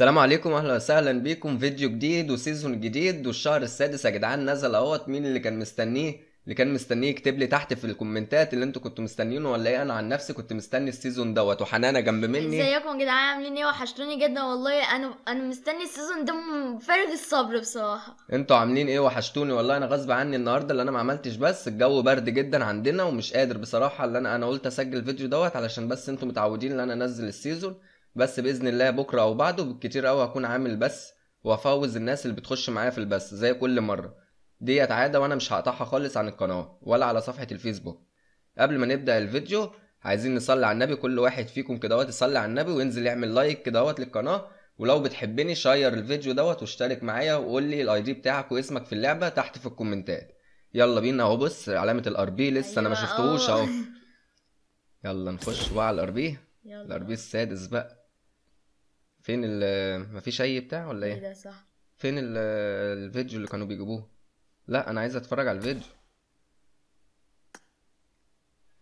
السلام عليكم اهلا وسهلا بيكم فيديو جديد وسيزون جديد والشهر السادس يا جدعان نزل اهوت مين اللي كان مستنيه اللي كان مستنيه يكتب لي تحت في الكومنتات اللي انتوا كنتوا مستنيينه ولا ايه انا عن نفسي كنت مستني السيزون دوت وحنانه جنب مني ازيكم يا جدعان عاملين ايه وحشتوني جدا والله انا انا مستني السيزون ده فارغ الصبر بصراحه انتوا عاملين ايه وحشتوني والله انا غصب عني النهارده اللي انا ما عملتش بس الجو برد جدا عندنا ومش قادر بصراحه اللي انا انا قلت اسجل الفيديو دوت علشان بس انتوا متعودين ان انا انزل السيزون بس باذن الله بكره او بعده بالكتير قوي هكون عامل بس وافوز الناس اللي بتخش معايا في البث زي كل مره ديت عاده وانا مش هقطعها خالص عن القناه ولا على صفحه الفيسبوك قبل ما نبدا الفيديو عايزين نصلي على النبي كل واحد فيكم كدهوت يصلي على النبي وينزل يعمل لايك كدهوت للقناه ولو بتحبني شير الفيديو دوت واشترك معايا وقول لي الاي دي بتاعك واسمك في اللعبه تحت في الكومنتات يلا بينا اهو بص علامه الار بي لسه أيوة انا ما أيوة، شفتهوش اهو يلا نخش بقى على الار بي الار بي السادس بقى فين ال آه، مفيش اي بتاع ولا ايه ايه؟ ده صح فين ال آه، الفيديو اللي كانوا بيجيبوه لا انا عايز اتفرج على الفيديو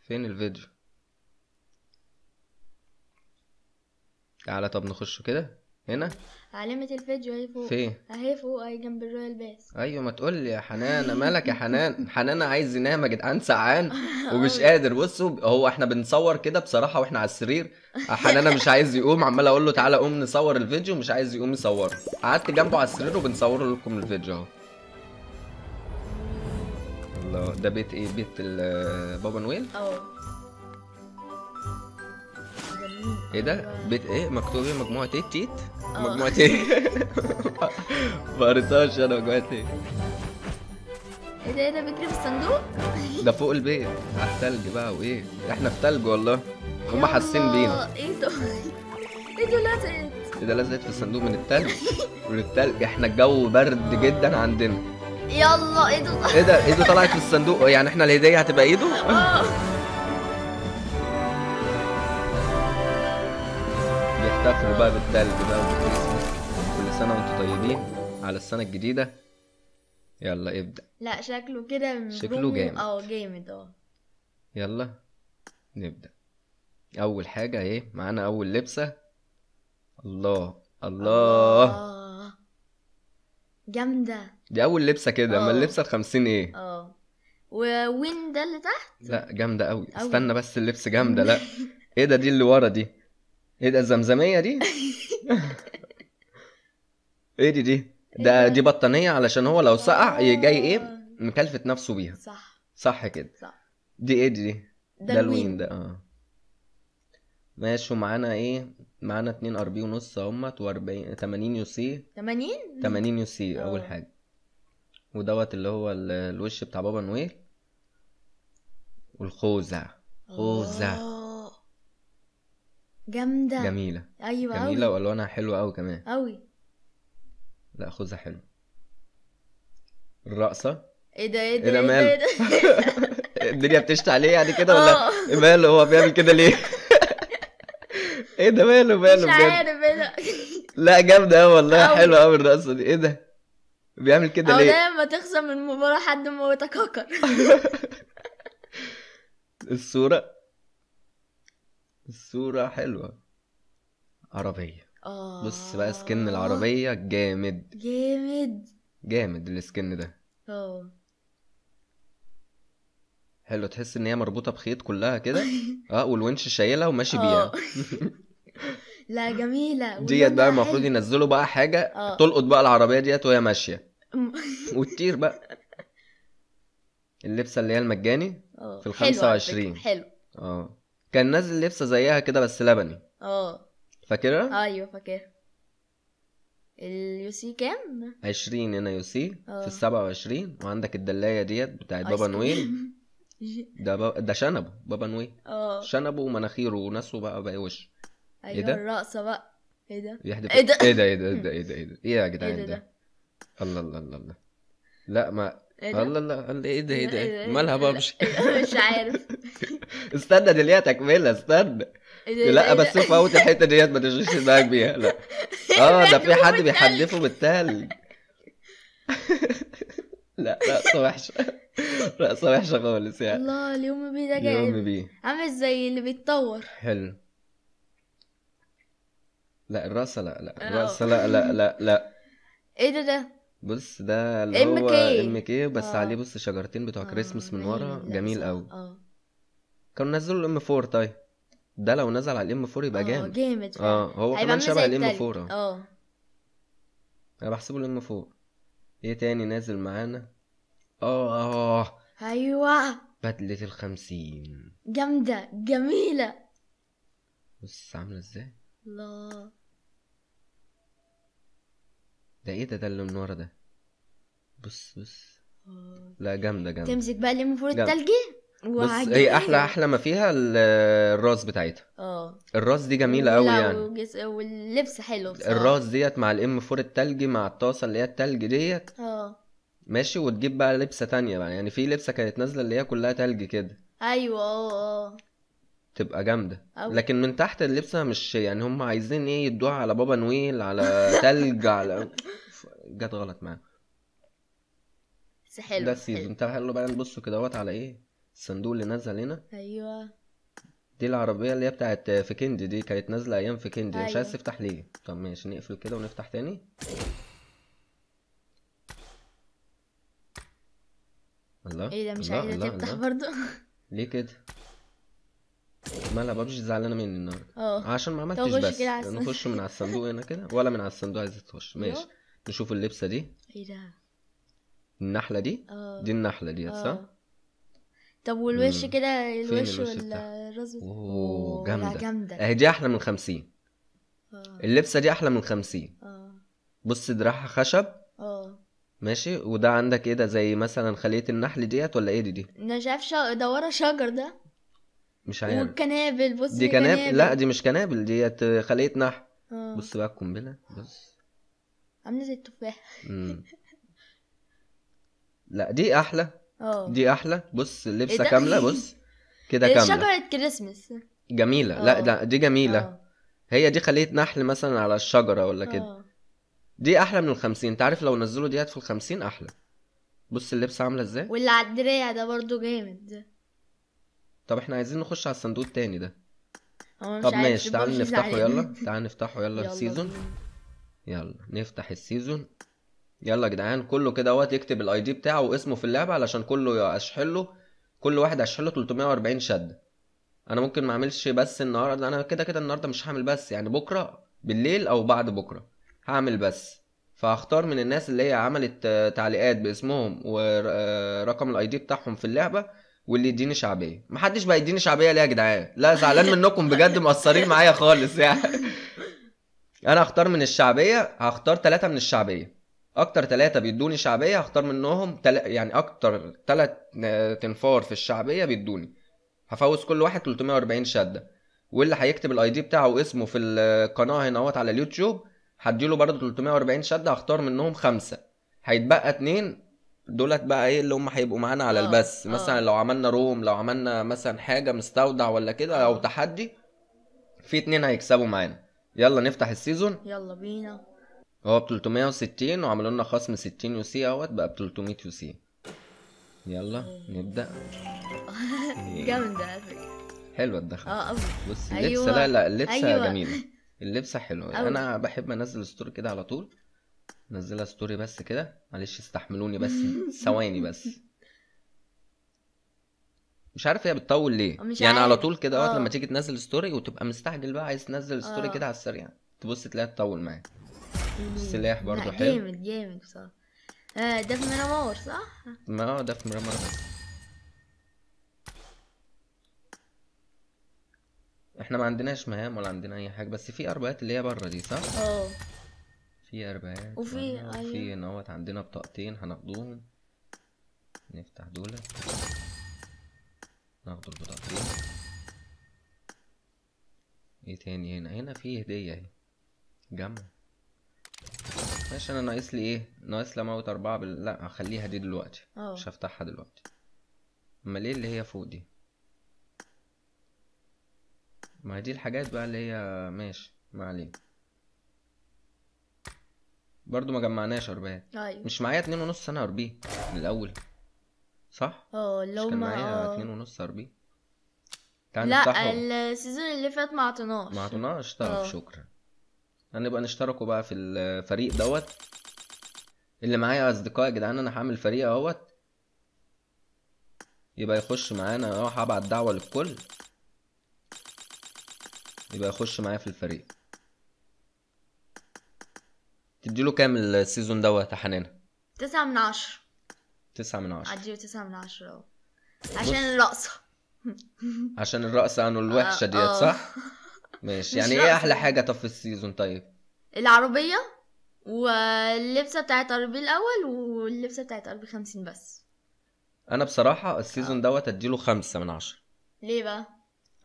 فين الفيديو تعالى طب نخش كده هنا علامة الفيديو اهي فوق فين اهي فوق اهي جنب الرويال باس ايوه ما تقول لي يا حنان مالك يا حنان حنان عايز ينام يا جدعان سعان ومش قادر بصوا هو احنا بنصور كده بصراحه واحنا على السرير حنان مش عايز يقوم عمال اقول له تعالى قوم نصور الفيديو مش عايز يقوم يصوره قعدت جنبه على السرير وبنصور لكم الفيديو اهو الله ده بيت ايه بيت بابا نويل اه ايه ده بيت ايه مكتوب ايه مجموعه ايه تيت اه. مجموعه ايه ما قريتهاش انا مجموعه ايه ايه ده ايه ده بيجري في الصندوق ده فوق البيت على التلج بقى وايه احنا في تلج والله هما حاسين بينا ايه ده ايه, ايه ده ايه ده لزقت في الصندوق من التلج من التلج احنا الجو برد جدا عندنا يلا ايده ايه ده ايده طلعت في الصندوق يعني احنا الهديه هتبقى ايده اه. اقفلوا بقى بالتلج بقى وبالكريسماس كل سنة وانتم طيبين على السنة الجديدة يلا ابدأ لا شكله كده شكله جامد اه جامد اه يلا نبدأ أول حاجة ايه معانا أول لبسة الله الله, الله. جامدة دي أول لبسة كده أما اه. اللبسة ال 50 ايه اه ووين ده اللي تحت لا جامدة قوي أوي استنى بس اللبس جامدة لا ايه ده دي اللي ورا دي ايه ده الزمزميه دي ايه دي دي إيه ده دي بطانيه علشان هو لو سقع آه. جاي ايه مكلفة نفسه بيها صح صح كده صح دي ايه دي دي ده الوين ده اه ماشي ومعانا ايه معانا 2 ار بي ونص همت و40 80 يو سي 80 80 يو سي اول آه. حاجه ودوت اللي هو الوش بتاع بابا نويل والخوذه خوذه جامده جميله ايوه جميله أوي. والوانها حلوه أوي كمان أوي لا خذها حلو الرقصه ايه ده ايه ده ايه ده إيه إيه الدنيا بتشتي عليه يعني كده ولا آه. ماله هو بيعمل كده ليه ايه ده ماله ماله مش عارف ايه ده لا جامده أوي والله حلوه أوي الرقصه دي ايه ده بيعمل كده ليه؟ او لما تخسر من المباراة حد ما هكر الصورة الصورة حلوة عربية اه بص بقى سكن آه. العربية جامد جامد جامد السكن ده اه حلو تحس ان هي مربوطة بخيط كلها كده اه والونش شايلها وماشي آه. بيها اه لا جميلة ديت بقى المفروض ينزلوا بقى حاجة آه. تلقط بقى العربية ديت وهي ماشية وتطير بقى اللبسة اللي هي المجاني اه في الخمسة وعشرين حلو اه كان نازل لبسه زيها كده بس لبني اه فاكرها؟ اه ايوه فاكرها اليو سي كام؟ 20 هنا يو سي آه. في ال 27 وعندك الدلايه ديت بتاعت بابا نويل ده بابا ده شنبه بابا نويل اه شنبه ومناخيره وناسه بقى باقي وش ايوه إيه ده؟ الرقصه بقى ايه ده الرقصه بقي ايه ده ايه ده ايه ده ايه ده ايه ده ايه يا إيه جدعان ده؟ الله الله الله الله لا ما إيه الله الله ايه, إيه ده ايه ده مالها بابجي إيه مش عارف استنى دي ليها تكمله استنى إيه لا بس فوت الحته ديت ما تشغلش دماغك بيها لا اه ده في حد بيحدفه بالتلج لا رقصه وحشه رقصه وحشه خالص يعني الله اليوم بيه ده جاي اليوم بي عامل زي اللي بيتطور حلو لا الرقصه لا لا الرقصه لا لا لا لا ايه ده ده بُص ده اللي هو ام كي بس آه. عليه بُص شجرتين بتوع آه، من ورا جميل قوي آه. كانوا نزلوا الام الM4 طيب، ده لو نزل علي الام الM4 يبقى آه، جامد. جامد فعلًا، آه، هو هيبقى كمان عامل شبه زي التلج الM4 آه. أنا بحسبه الام 4 إيه تاني نازل معانا؟ آه، أيوه. بدلة ال50. جامدة، جميلة. بُص عاملة إزاي. الله. ده ايه ده ده اللي من ورا ده بص بص لا جامده جامده تمسك بقى اللي من فوق جامدة. التلجي بص هي احلى احلى ما فيها الراس بتاعتها اه الراس دي جميله قوي يعني واللبس حلو بصراحه الراس ديت مع الام فور التلج مع الطاسه اللي هي التلج ديت اه ماشي وتجيب بقى لبسه تانية بقى يعني في لبسه كانت نازله اللي هي كلها تلج كده ايوه اه اه تبقى جامده لكن من تحت اللبسه مش يعني هم عايزين ايه يدوها على بابا نويل على تلج على جت غلط معاه بس حلو ده السيزون حلو. تعالوا بقى نبصوا كده على ايه الصندوق اللي نزل هنا ايوه دي العربيه اللي هي بتاعت فيكندي دي كانت نازله ايام فيكندي أيوة. مش عايز أيوة. تفتح ليه طب ماشي نقفل كده ونفتح تاني الله ايه ده مش عايزه تفتح برضه ليه كده ما لا ببجي زعلانه مني النهارده اه عشان ما عملتش بس كده يعني نخش من على الصندوق هنا كده ولا من على الصندوق عايزه تخش ماشي نشوف اللبسه دي ايه ده النحله دي أوه. دي النحله دي صح آه. طب والوش كده الوش الوش بتاعها؟ اوه جامده جامده اهي دي احلى من 50 آه. اللبسه دي احلى من 50 اه بص دراعها خشب اه ماشي وده عندك ايه ده زي مثلا خليه النحل ديت ولا ايه دي دي انا شايف شا... ده ورا شجر ده مش عارف والكنابل بص دي كنابل لا دي مش كنابل ديت خليه نحل آه. بص بقى القنبله بص عامله زي التفاح لا دي احلى أوه. دي احلى بص اللبسه إيه كامله بص كده إيه، كامله شجره كريسمس جميله أوه. لا آه. دي جميله أوه. هي دي خليه نحل مثلا على الشجره ولا كده آه. دي احلى من الخمسين انت عارف لو نزلوا ديت في الخمسين احلى بص اللبسه عامله ازاي واللي على ده برضو جامد طب احنا عايزين نخش على الصندوق التاني ده طب ماشي تعال نفتحه يلا تعال نفتحه يلا السيزون يلا نفتح السيزون يلا يا جدعان كله كده اهوت يكتب الاي دي بتاعه واسمه في اللعبه علشان كله اشحله له كل واحد اشحله له 340 شده انا ممكن ما اعملش بس النهارده انا كده كده النهارده مش هعمل بس يعني بكره بالليل او بعد بكره هعمل بس فهختار من الناس اللي هي عملت تعليقات باسمهم ورقم الاي دي بتاعهم في اللعبه واللي يديني شعبيه محدش بقى يديني شعبيه ليه يا جدعان لا زعلان منكم بجد مقصرين معايا خالص يعني انا هختار من الشعبيه هختار ثلاثة من الشعبيه اكتر ثلاثة بيدوني شعبية هختار منهم تل... يعني اكتر ثلاث آه، تنفار في الشعبية بيدوني هفوز كل واحد 340 شدة واللي هيكتب الاي دي بتاعه واسمه في القناة هنا على اليوتيوب هديله برضه 340 شدة هختار منهم خمسة هيتبقى اتنين دولت بقى ايه اللي هم هيبقوا معانا على آه، البث آه. مثلا لو عملنا روم لو عملنا مثلا حاجه مستودع ولا كده او آه. تحدي في اتنين هيكسبوا معانا يلا نفتح السيزون يلا بينا هو ب 360 وعملوا لنا خصم 60 يو سي اهوت بقى ب 300 يو سي يلا نبدا جامد ده حلوه الدخله اه قوي بص اللبسه أيوة. لا لا اللبسه أيوة. جميله اللبسه حلوه انا بحب انزل ستوري كده على طول نزلها ستوري بس كده معلش استحملوني بس ثواني بس مش عارف هي بتطول ليه مش يعني عارف. على طول كده اهوت لما آه. تيجي تنزل ستوري وتبقى مستعجل بقى عايز تنزل ستوري آه. كده على السريع تبص تلاقيها تطول معاك السلاح برضو حلو جامد جامد بصراحه آه ده في ميرامور صح؟ ما هو آه، ده في ميرامور بس احنا ما عندناش مهام ولا عندنا اي حاجه بس في اربعات اللي هي بره دي صح؟ اه في أربعات وفي يعني، أيوة نوت عندنا بطاقتين هناخدوهم نفتح دولت ناخد البطاقتين ايه تاني هنا هنا في هدية اهي جمع ماشي انا ناقص لي ايه ناقص لي اموت اربعة بال... لا هخليها دي دلوقتي اه. مش هفتحها دلوقتي امال ايه اللي هي فوق دي ما دي الحاجات بقى اللي هي ماشي ما علينا برضو ما جمعناش 40 ايوه مش معايا اتنين ونص انا اربي من الاول صح اه لو مش كان معايا اه. اتنين ونص اربيه لا السيزون اللي فات ما اعطيناش ما اعطيناش طب اه. شكرا هنبقى نشتركوا بقى في الفريق دوت اللي معايا اصدقاء يا جدعان انا هعمل فريق اهوت يبقى يخش معانا اه هبعت دعوة للكل يبقى يخش معايا في الفريق تديله كام السيزون دوت يا حنان تسعة من عشرة تسعة من عشرة اديله تسعة من عشرة اه عشان الرقصة عشان الرقصة عنه الوحشة آه، ديت آه. صح؟ ماشي يعني ايه احلى حاجة طب في السيزون طيب؟ العربية واللبسة بتاعت عربي الاول واللبسة بتاعت عربي خمسين بس انا بصراحة السيزون آه. دوت اديله خمسة من عشرة ليه بقى؟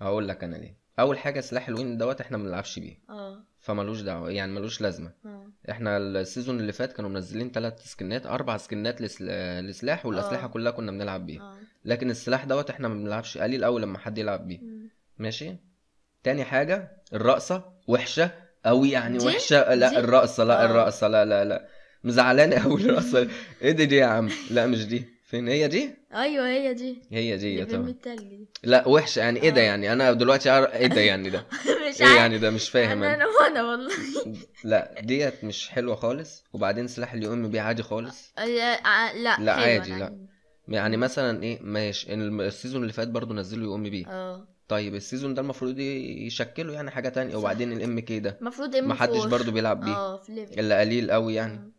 هقول لك انا ليه اول حاجه سلاح الوين دوت احنا ما بنلعبش بيه اه فمالوش دعوه يعني ملوش لازمه آه. احنا السيزون اللي فات كانوا منزلين ثلاث سكنات اربع سكنات لسلاح والاسلحه آه. كلها كنا بنلعب بيها آه. لكن السلاح دوت احنا ما بنلعبش قليل قوي لما حد يلعب بيه ماشي تاني حاجه الرقصه وحشه قوي يعني دي؟ وحشه لا دي؟ الرقصه لا آه. الرقصه لا لا لا مزعلانه قوي الرقصه ايه دي, دي يا عم لا مش دي فين هي دي؟ ايوه هي دي هي دي يا طبعا لا وحش يعني ايه ده آه. يعني انا دلوقتي عار... ايه ده يعني ده مش ايه يعني ده مش فاهم انا انا وانا والله لا ديت مش حلوه خالص وبعدين سلاح اللي يقوم بيه عادي خالص آه، آه، لا لا عادي يعني. لا يعني مثلا ايه ماشي السيزون اللي فات برضه نزلوا يقوم بيه اه طيب السيزون ده المفروض يشكله يعني حاجه تانية وبعدين الام كي ده المفروض ام محدش برضه بيلعب بيه اه الا قليل قوي يعني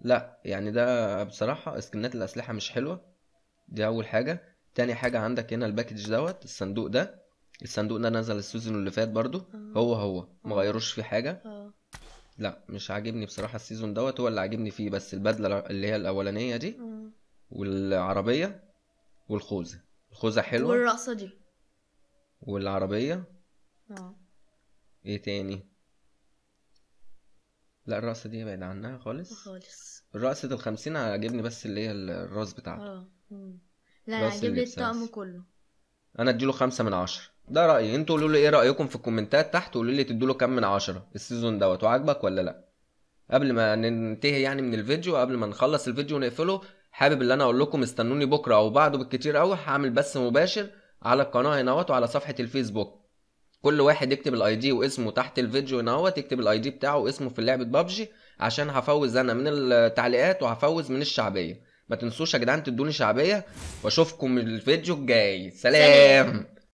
لا يعني ده بصراحة اسكنات الأسلحة مش حلوة دي أول حاجة تاني حاجة عندك هنا الباكج دوت الصندوق ده الصندوق ده نزل السيزون اللي فات برضو آه. هو هو آه. مغيروش فيه حاجة آه. لا مش عاجبني بصراحة السيزون دوت هو اللي عاجبني فيه بس البدلة اللي هي الأولانية دي والعربية والخوذة الخوذة حلوة والرقصة دي والعربية اه ايه تاني لا الرقصة دي بعيد عنها خالص خالص الرقصة الخمسين عاجبني بس اللي هي الراس بتاعته اه لا انا عجبني الطقم كله انا اديله خمسة من عشرة ده رأيي انتوا قولوا لي ايه رأيكم في الكومنتات تحت وقولوا لي تدوا له كام من عشرة السيزون دوت وعاجبك ولا لا قبل ما ننتهي يعني من الفيديو قبل ما نخلص الفيديو ونقفله حابب اللي انا اقول لكم استنوني بكره او بعده بالكتير قوي هعمل بث مباشر على القناه هنا وعلى صفحه الفيسبوك كل واحد يكتب الاي دي واسمه تحت الفيديو هنا اهوت يكتب الاي دي بتاعه واسمه في لعبه بابجي عشان هفوز انا من التعليقات وهفوز من الشعبيه ما تنسوش يا جدعان تدوني شعبيه واشوفكم الفيديو الجاي سلام